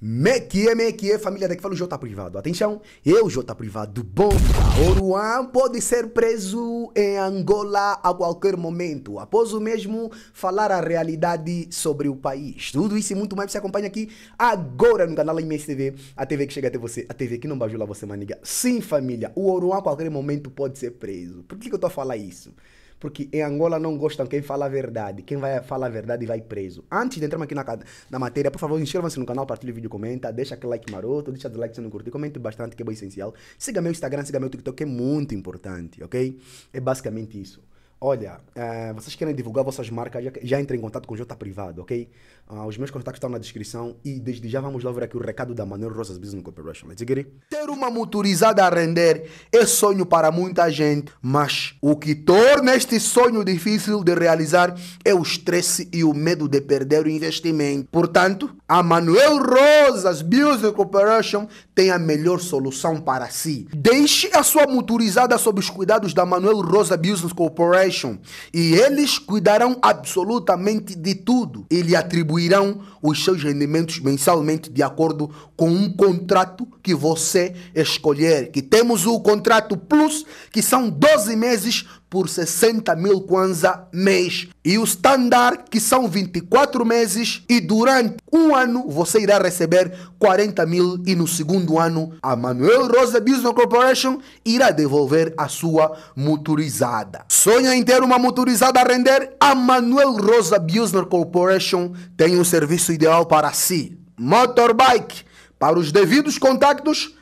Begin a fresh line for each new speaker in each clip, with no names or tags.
me que família daqui fala o J privado. Atenção, eu, J privado, bom. Oruan pode ser preso em Angola a qualquer momento, após o mesmo falar a realidade sobre o país. Tudo isso e muito mais você acompanha aqui agora no canal MS TV, a TV que chega até você, a TV que não bajula você, maniga. Sim, família, o Oruan a qualquer momento pode ser preso. Por que, que eu tô a falar isso? Porque em Angola não gostam quem fala a verdade. Quem vai falar a verdade vai preso. Antes de entrarmos aqui na, na matéria, por favor, inscreva-se no canal, partilhe o vídeo, comenta, deixa aquele like maroto, deixa o like se não curtir, comente bastante que é bem essencial. Siga meu Instagram, siga meu TikTok, que é muito importante, ok? É basicamente isso. Olha, uh, vocês querem divulgar vossas marcas, já, já entre em contato com o Jota Privado, ok? Uh, os meus contatos estão na descrição e desde já vamos lá ver aqui o recado da Manuel Rosas Business Corporation. Let's get it. Ter uma motorizada a render é sonho para muita gente, mas o que torna este sonho difícil de realizar é o estresse e o medo de perder o investimento. Portanto, a Manuel Rosas Business Corporation tem a melhor solução para si. Deixe a sua motorizada sob os cuidados da Manuel Rosa Business Corporation e eles cuidarão absolutamente de tudo e lhe atribuirão os seus rendimentos mensalmente de acordo com um contrato que você escolher. Que temos o contrato Plus, que são 12 meses por 60 mil kwanza mês. E o standard, que são 24 meses, e durante um ano você irá receber 40 mil. E no segundo ano, a Manuel Rosa Business Corporation irá devolver a sua motorizada. Sonha em ter uma motorizada a render? A Manuel Rosa Business Corporation tem o um serviço ideal para si. Motorbike. Para os devidos contactos,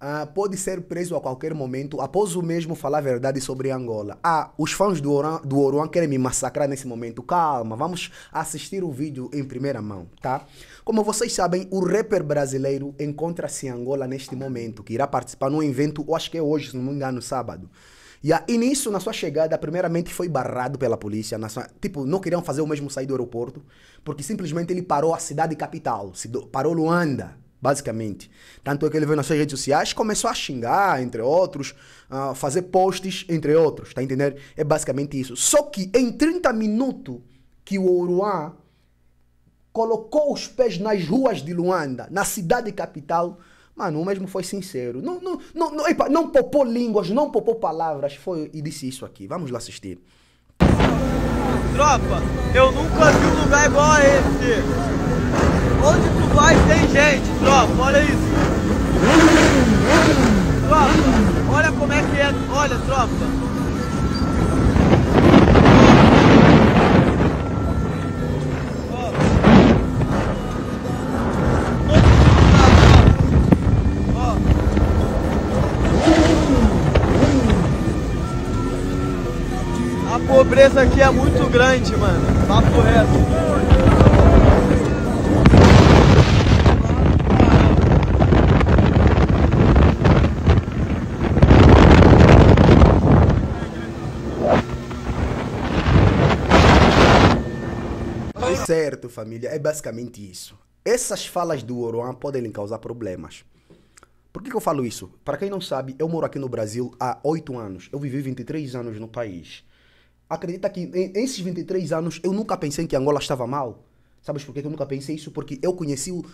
Ah, pode ser preso a qualquer momento após o mesmo falar a verdade sobre Angola. Ah, os fãs do Oran, do querem me massacrar nesse momento. Calma, vamos assistir o vídeo em primeira mão, tá? Como vocês sabem, o rapper brasileiro encontra-se em Angola neste momento, que irá participar num evento, eu acho que é hoje, se não me engano, sábado. E, a, nisso, na sua chegada, primeiramente foi barrado pela polícia. Sua, tipo, não queriam fazer o mesmo sair do aeroporto, porque simplesmente ele parou a cidade capital, parou Luanda basicamente. Tanto é que ele veio nas suas redes sociais, começou a xingar, entre outros, a fazer posts, entre outros, tá entendendo? É basicamente isso. Só que em 30 minutos que o Oruan colocou os pés nas ruas de Luanda, na cidade capital, mano, o mesmo foi sincero. Não, não, não, não, epa, não popou línguas, não popou palavras, foi e disse isso aqui. Vamos lá assistir. Tropa, eu nunca vi um lugar igual a esse. Onde tu vai tem gente, tropa, olha isso. Tropa, olha como é que é, olha tropa. A pobreza aqui é muito grande, mano. Papo reto. a tua família, é basicamente isso. Essas falas do Oroan podem lhe causar problemas. Por que, que eu falo isso? Para quem não sabe, eu moro aqui no Brasil há 8 anos. Eu vivi 23 anos no país. Acredita que nesses 23 anos eu nunca pensei que Angola estava mal? Sabes por que eu nunca pensei isso? Porque eu conheci, uh,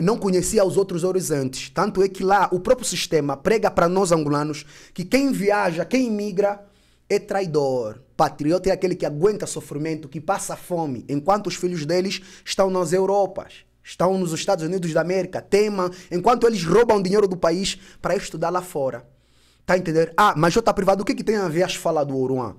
não conhecia os outros horizontes. Tanto é que lá o próprio sistema prega para nós angolanos que quem viaja, quem migra, é traidor. Patriota é aquele que aguenta sofrimento, que passa fome, enquanto os filhos deles estão nas Europas, estão nos Estados Unidos da América, tema, enquanto eles roubam dinheiro do país para estudar lá fora. Tá a entender? Ah, mas Jota Privado, o que, que tem a ver as falas do Oruan?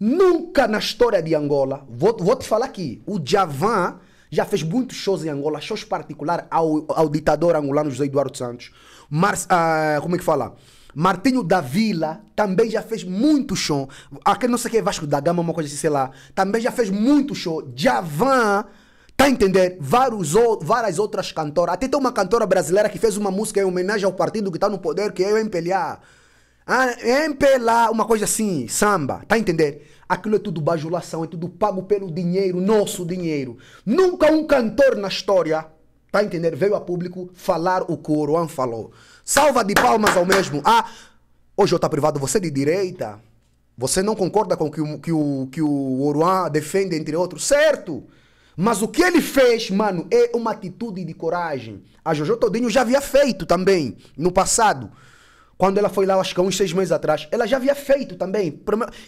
Nunca na história de Angola, vou, vou te falar aqui, o Javan já fez muitos shows em Angola, shows particular ao, ao ditador angolano José Eduardo Santos. Ah, como é que fala? Martinho da Vila também já fez muito show. Aquele não sei o que é Vasco da Gama, uma coisa assim, sei lá. Também já fez muito show. Javan, tá a entender? Vários, várias outras cantoras. Até tem uma cantora brasileira que fez uma música em homenagem ao partido que está no poder, que é o MPLA. Ah, MPLA, uma coisa assim, samba. Tá a entender? Aquilo é tudo bajulação, é tudo pago pelo dinheiro, nosso dinheiro. Nunca um cantor na história, tá a entender? Veio a público falar o que o Oruan falou. Salva de palmas ao mesmo. Ah, hoje eu tá privado, você de direita. Você não concorda com o que o, que o, que o Oruan defende, entre outros. Certo! Mas o que ele fez, mano, é uma atitude de coragem. A Jojo Todinho já havia feito também, no passado. Quando ela foi lá, acho que uns seis meses atrás, ela já havia feito também.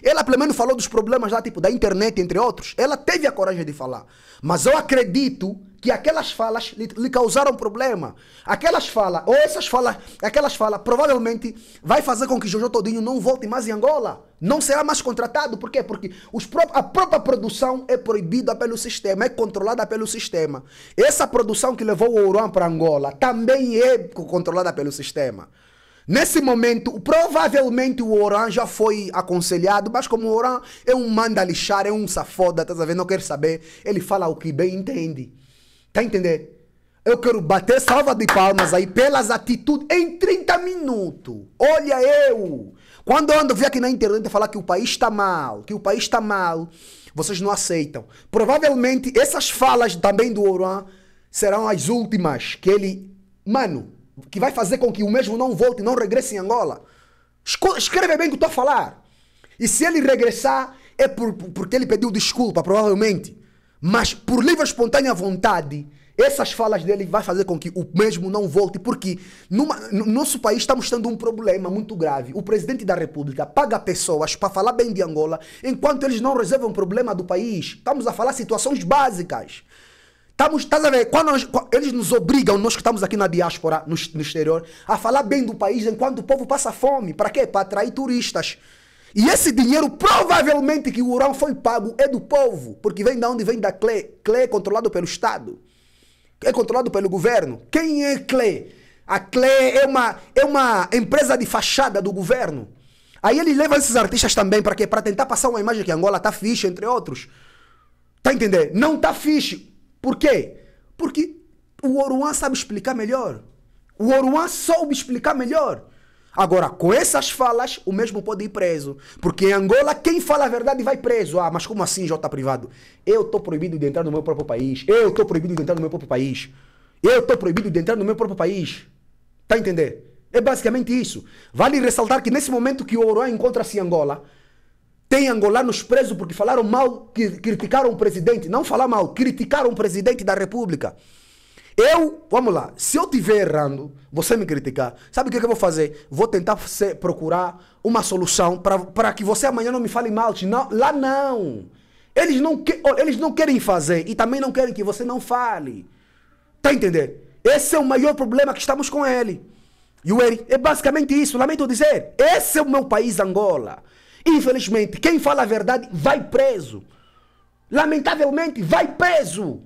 Ela pelo menos falou dos problemas lá, tipo, da internet, entre outros. Ela teve a coragem de falar. Mas eu acredito que aquelas falas lhe, lhe causaram problema. Aquelas falas, ou essas falas, aquelas falas, provavelmente vai fazer com que Jojo Todinho não volte mais em Angola. Não será mais contratado. Por quê? Porque pró a própria produção é proibida pelo sistema, é controlada pelo sistema. Essa produção que levou o Oran para Angola também é controlada pelo sistema. Nesse momento, provavelmente o Oran já foi aconselhado, mas como o Oran é um manda lixar, é um safoda, tá sabendo? Não quer saber, ele fala o que bem entende. Tá entendendo? Eu quero bater salva de palmas aí pelas atitudes em 30 minutos. Olha eu! Quando eu ando, vi aqui na internet falar que o país está mal, que o país está mal, vocês não aceitam. Provavelmente essas falas também do Oran serão as últimas que ele, mano, que vai fazer com que o mesmo não volte, não regresse em Angola. Escreve bem o que eu estou a falar. E se ele regressar, é por, porque ele pediu desculpa, provavelmente. Mas por livre espontânea vontade, essas falas dele vai fazer com que o mesmo não volte, porque numa, no nosso país estamos tendo um problema muito grave. O presidente da República paga pessoas para falar bem de Angola, enquanto eles não resolvem o problema do país. Estamos a falar situações básicas. Estamos, estás a ver? Quando nós, eles nos obrigam, nós que estamos aqui na diáspora, no, no exterior, a falar bem do país enquanto o povo passa fome. Para quê? Para atrair turistas. E esse dinheiro, provavelmente, que o Urão foi pago é do povo, porque vem da onde? Vem da CLE. CLE é controlado pelo Estado, é controlado pelo governo. Quem é CLE? A CLE é uma, é uma empresa de fachada do governo. Aí ele leva esses artistas também para quê? Para tentar passar uma imagem que Angola tá fixe, entre outros. Tá entendendo? Não tá fixe. Por quê? Porque o Oruan sabe explicar melhor. O Oruan soube explicar melhor. Agora, com essas falas, o mesmo pode ir preso. Porque em Angola, quem fala a verdade vai preso. Ah, mas como assim, J privado? Eu estou proibido de entrar no meu próprio país. Eu estou proibido de entrar no meu próprio país. Eu estou proibido de entrar no meu próprio país. Tá a entender? É basicamente isso. Vale ressaltar que nesse momento que o Oruan encontra-se em Angola, tem angolanos presos porque falaram mal, criticaram o presidente. Não falar mal, criticaram o presidente da república. Eu, vamos lá, se eu estiver errando, você me criticar, sabe o que, que eu vou fazer? Vou tentar ser, procurar uma solução para que você amanhã não me fale mal. Não, lá não. Eles não, que, eles não querem fazer e também não querem que você não fale. Tá entendendo? Esse é o maior problema que estamos com ele. E o Eri, é basicamente isso, lamento dizer. Esse é o meu país, Angola. Infelizmente, quem fala a verdade vai preso. Lamentavelmente, vai preso.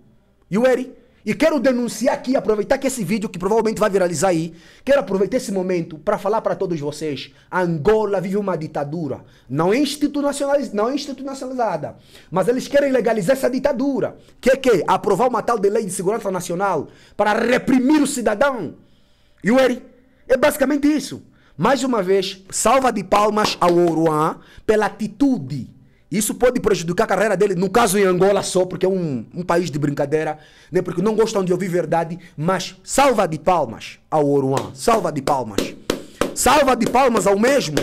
E o Eri, e quero denunciar aqui, aproveitar que esse vídeo que provavelmente vai viralizar aí, quero aproveitar esse momento para falar para todos vocês: Angola vive uma ditadura, não é institucionalizada, não é institucionalizada, mas eles querem legalizar essa ditadura. Que é que aprovar uma tal de lei de segurança nacional para reprimir o cidadão. E o Eri, é basicamente isso. Mais uma vez, salva de palmas ao Oruan pela atitude isso pode prejudicar a carreira dele, no caso em Angola só, porque é um, um país de brincadeira, né? porque não gostam de ouvir verdade, mas salva de palmas ao Oruan, salva de palmas. Salva de palmas ao mesmo,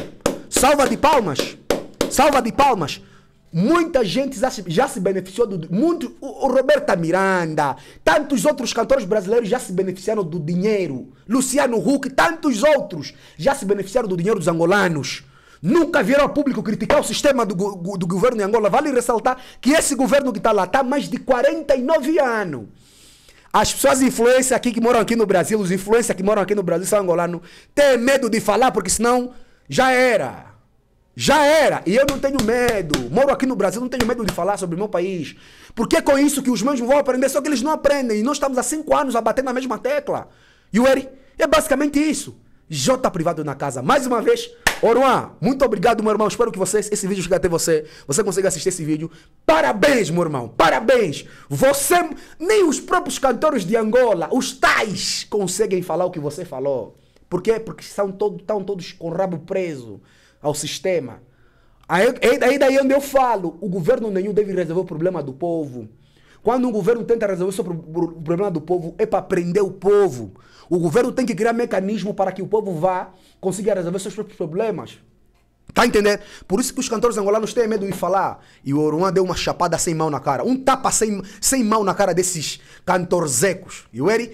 salva de palmas, salva de palmas. Muita gente já, já se beneficiou do. Muito, o, o Roberta Miranda, tantos outros cantores brasileiros já se beneficiaram do dinheiro. Luciano Huck, tantos outros já se beneficiaram do dinheiro dos angolanos nunca vieram ao público criticar o sistema do, do governo em Angola. Vale ressaltar que esse governo que está lá está há mais de 49 anos. As pessoas influência aqui que moram aqui no Brasil, os influência que moram aqui no Brasil são angolanos, têm medo de falar porque senão já era. Já era. E eu não tenho medo. Moro aqui no Brasil, não tenho medo de falar sobre o meu país. Porque é com isso que os meus vão aprender, só que eles não aprendem. E nós estamos há cinco anos a bater na mesma tecla. E o Eri, é basicamente isso. J Privado na casa. Mais uma vez, Oruan, muito obrigado, meu irmão. Espero que vocês, esse vídeo chegue até você. Você consiga assistir esse vídeo. Parabéns, meu irmão. Parabéns. Você, nem os próprios cantores de Angola, os tais, conseguem falar o que você falou. Por quê? Porque são todos estão todos com o rabo preso ao sistema. Aí, aí daí onde eu falo, o governo nenhum deve resolver o problema do povo. Quando um governo tenta resolver o problema do povo, é para prender o povo. O governo tem que criar mecanismo para que o povo vá conseguir resolver seus próprios problemas. Tá entendendo? Por isso que os cantores angolanos têm medo de falar. E o Oruan deu uma chapada sem mão na cara. Um tapa sem, sem mão na cara desses cantorzecos. E o Eri,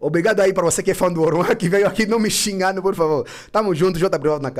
obrigado aí para você que é fã do Oruan, que veio aqui não me xingando, por favor. Tamo junto, Jota Privado na cara.